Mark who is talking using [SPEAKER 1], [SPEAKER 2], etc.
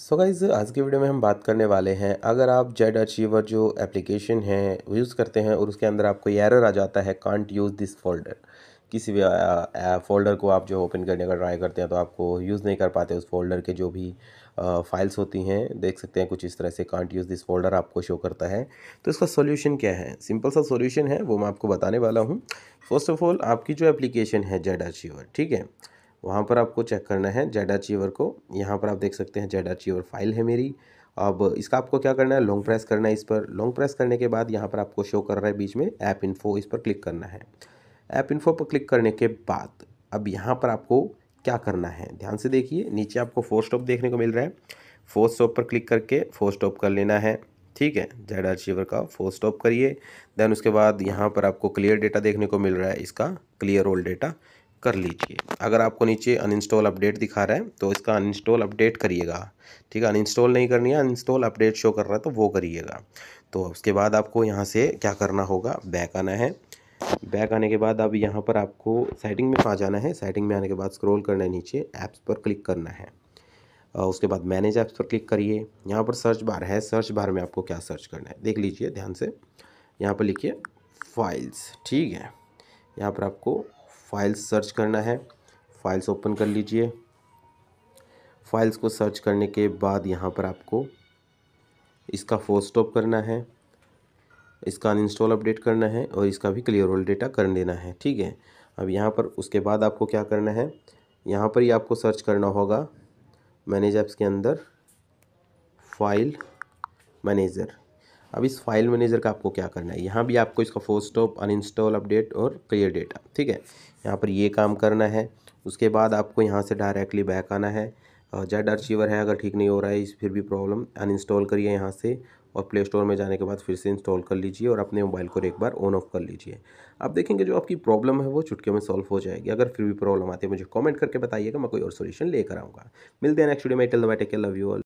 [SPEAKER 1] सो so guys आज के video में हम बात करने वाले हैं अगर आप जेड अचीवर जो एप्लीकेशन है यूज़ करते हैं और उसके अंदर आपको एरर आ जाता है कांट यूज़ दिस फोल्डर किसी भी फ़ोल्डर को आप जो ओपन करने का ट्राई करते हैं तो आपको यूज़ नहीं कर पाते उस फोल्डर के जो भी फाइल्स होती हैं देख सकते हैं कुछ इस तरह से कांट यूज़ दिस फोल्डर आपको शो करता है तो इसका सोल्यूशन क्या है सिंपल सा सोल्यूशन है वो मैं आपको बताने वाला हूँ फर्स्ट ऑफ ऑल आपकी जो एप्लीकेशन है जेड अचीवर ठीक है वहाँ पर आपको चेक करना है जेड अचीवर को यहाँ पर आप देख सकते हैं जेड अचीवर फाइल है मेरी अब इसका आपको क्या करना है लॉन्ग प्रेस करना है इस पर लॉन्ग प्रेस करने के बाद यहाँ पर आपको शो कर रहा है बीच में ऐप इन्फो इस पर क्लिक करना है ऐप इन्फो पर क्लिक करने के बाद अब यहाँ पर आपको क्या करना है ध्यान से देखिए नीचे आपको फोर स्टॉप देखने को मिल रहा है फोर स्टॉप पर क्लिक करके फोर स्टॉप कर लेना है ठीक है जेड अचीवर का फोर स्टॉप करिए देन उसके बाद यहाँ पर आपको क्लियर डेटा देखने को मिल रहा है इसका क्लियर ओल्ड डेटा कर लीजिए अगर आपको नीचे अनइंस्टॉल अपडेट दिखा रहा है तो इसका अनइंस्टॉल अपडेट करिएगा ठीक है अनइंस्टॉल नहीं करनी है अनइंस्टॉल अपडेट शो कर रहा है तो वो करिएगा तो उसके बाद आपको यहाँ से क्या करना होगा बैक आना है बैक आने के बाद अब यहाँ पर आपको सेटिंग में आ जाना है सेटिंग में आने के बाद स्क्रोल करना है नीचे ऐप्स पर क्लिक करना है उसके बाद मैनेज ऐप्स पर क्लिक करिए यहाँ पर सर्च बार है सर्च बार में आपको क्या सर्च करना है देख लीजिए ध्यान से यहाँ पर लिखिए फाइल्स ठीक है यहाँ पर आपको फाइल्स सर्च करना है फाइल्स ओपन कर लीजिए फाइल्स को सर्च करने के बाद यहाँ पर आपको इसका फोर्स स्टॉप करना है इसका अनइंस्टॉल अपडेट करना है और इसका भी क्लियर ऑल डेटा कर लेना है ठीक है अब यहाँ पर उसके बाद आपको क्या करना है यहाँ पर ही आपको सर्च करना होगा मैनेज ऐप्स के अंदर फाइल मैनेजर अब इस फाइल मैनेजर का आपको क्या करना है यहाँ भी आपको इसका फोर स्टॉप अनइंस्टॉल अपडेट और क्लियर डेटा ठीक है यहाँ पर ये काम करना है उसके बाद आपको यहाँ से डायरेक्टली बैक आना है जेड आर्चीवर है अगर ठीक नहीं हो रहा है फिर भी प्रॉब्लम अनइंस्टॉल करिए यहाँ से और प्ले स्टोर में जाने के बाद फिर से इंस्टॉल कर लीजिए और अपने मोबाइल को एक बार ऑन ऑफ कर लीजिए आप देखेंगे जो आपकी प्रॉब्लम है वो चुटके में सॉल्व हो जाएगी अगर फिर भी प्रॉब्लम आती है मुझे कमेंट करके बताइएगा मैं कोई और सोल्यूशन लेकर आऊँगा मिलते हैं नेक्स्ट वीडियो में टेल द के लव यू ऑल